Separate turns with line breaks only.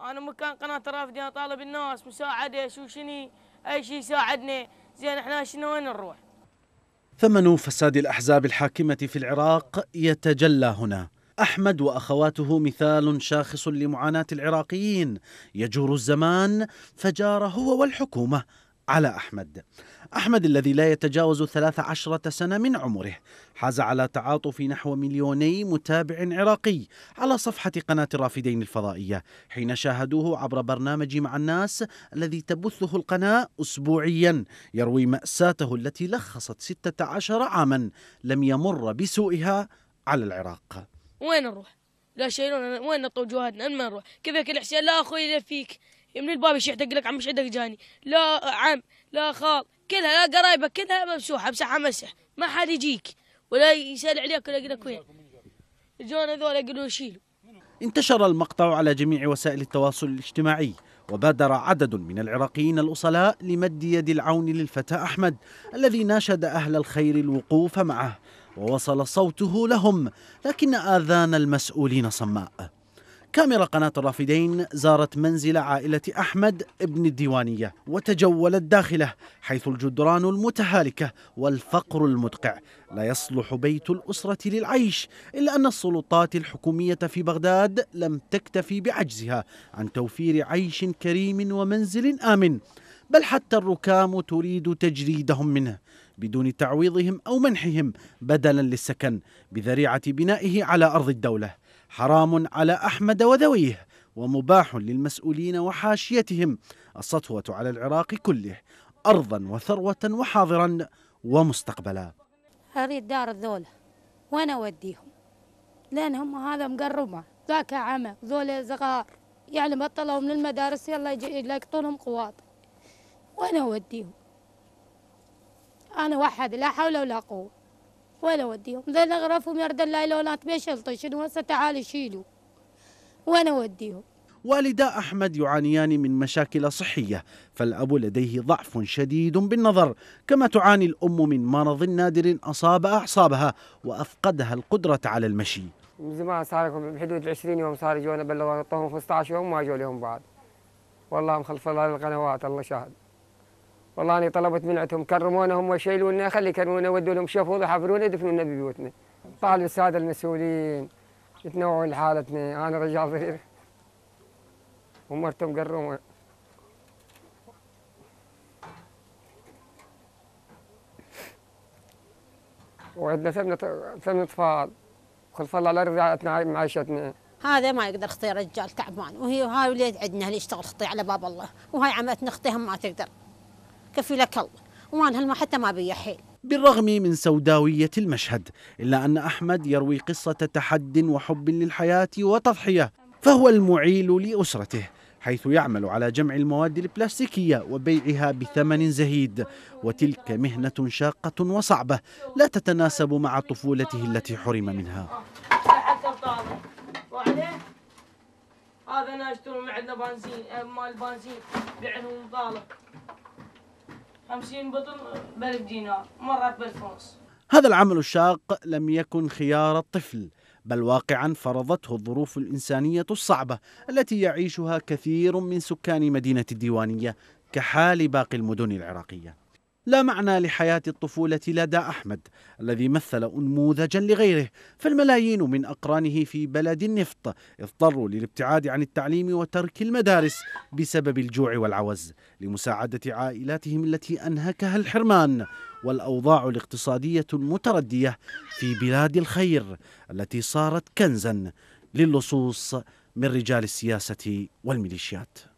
انا مكان قناه الرافدين اطالب الناس مساعده شو شني اي شيء يساعدنا زين احنا شنو وين نروح؟
ثمن فساد الاحزاب الحاكمه في العراق يتجلى هنا. احمد واخواته مثال شاخص لمعاناه العراقيين يجور الزمان فجار هو والحكومه على أحمد أحمد الذي لا يتجاوز 13 سنة من عمره حاز على تعاطف نحو مليوني متابع عراقي على صفحة قناة الرافدين الفضائية حين شاهدوه عبر برنامج مع الناس الذي تبثه القناة أسبوعيا يروي مأساته التي لخصت 16 عاما لم يمر بسوئها على العراق
وين نروح؟ لا شيء وين نطوا جهادنا؟ ما نروح؟ كيفك الحسين لا أخوي فيك من الباب الشيخ دق لك عم مش عندك جاني لا عم لا خال كلها لا قرايبك كلها ممسوحه امسحها مسح ما حد يجيك ولا يسال عليك ولا يقول لك وين جون هذول يقولوا شيلوا
انتشر المقطع على جميع وسائل التواصل الاجتماعي وبادر عدد من العراقيين الأصلاء لمد يد العون للفتى أحمد الذي ناشد أهل الخير الوقوف معه ووصل صوته لهم لكن آذان المسؤولين صماء كاميرا قناة الرافدين زارت منزل عائلة أحمد ابن الديوانية وتجولت داخله حيث الجدران المتهالكة والفقر المدقع لا يصلح بيت الأسرة للعيش إلا أن السلطات الحكومية في بغداد لم تكتفي بعجزها عن توفير عيش كريم ومنزل آمن بل حتى الركام تريد تجريدهم منه بدون تعويضهم أو منحهم بدلا للسكن بذريعة بنائه على أرض الدولة حرام على أحمد وذويه ومباح للمسؤولين وحاشيتهم السطوة على العراق كله أرضا وثروة وحاضرا ومستقبلا
أريد دار الذولة وأنا أوديهم لأن هم هذا مقربه ذاك عمى ذولا صغار يعني بطلوا من المدارس يلا يلقطونهم قواط وأنا أوديهم أنا وحد لا حول ولا قوة ولا وديهم ذا غرفهم يرد اللايلونات بيشلطي شنو هسه تعالوا شيلوا وانا اوديهم
والدا أحمد يعانيان من مشاكل صحية فالأب لديه ضعف شديد بالنظر كما تعاني الأم من مرض نادر أصاب أعصابها وأفقدها القدرة على المشي
من زمان صار لكم بحدود 20 يوم صار يجونا بلغوا طهم 15 يوم ما جو لهم بعد والله مخلف الله القنوات الله شاهد والله اني طلبت من عندهم هم وشيلونا خلي كرمونا ودوا لهم شفوض وحفرونا النبي ببيوتنا طال السادة المسؤولين يتنوعون لحالتنا أنا رجال ضرير ومرتهم قرومه وعندنا ثمن ثمن اطفال خلف الله لا يرضى معيشتنا هذا ما يقدر خطي رجال تعبان وهي وهاي وليد عندنا اللي يشتغل خطي على باب الله وهاي عمتنا خطيهم ما تقدر كفيلة الله وان هالما حتى ما بي حيل
بالرغم من سوداوية المشهد إلا أن أحمد يروي قصة تحد وحب للحياة وتضحية فهو المعيل لأسرته حيث يعمل على جمع المواد البلاستيكية وبيعها بثمن زهيد وتلك مهنة شاقة وصعبة لا تتناسب مع طفولته التي حرم منها
هذا ناشترون عندنا بنزين مال بنزين بيعهم طالب 50 بطن بألف دينار مرات بالفونس
هذا العمل الشاق لم يكن خيار الطفل بل واقعا فرضته الظروف الإنسانية الصعبة التي يعيشها كثير من سكان مدينة الديوانية كحال باقي المدن العراقية لا معنى لحياة الطفولة لدى أحمد الذي مثل أنموذجا لغيره فالملايين من أقرانه في بلد النفط اضطروا للابتعاد عن التعليم وترك المدارس بسبب الجوع والعوز لمساعدة عائلاتهم التي أنهكها الحرمان والأوضاع الاقتصادية المتردية في بلاد الخير التي صارت كنزا للصوص من رجال السياسة والميليشيات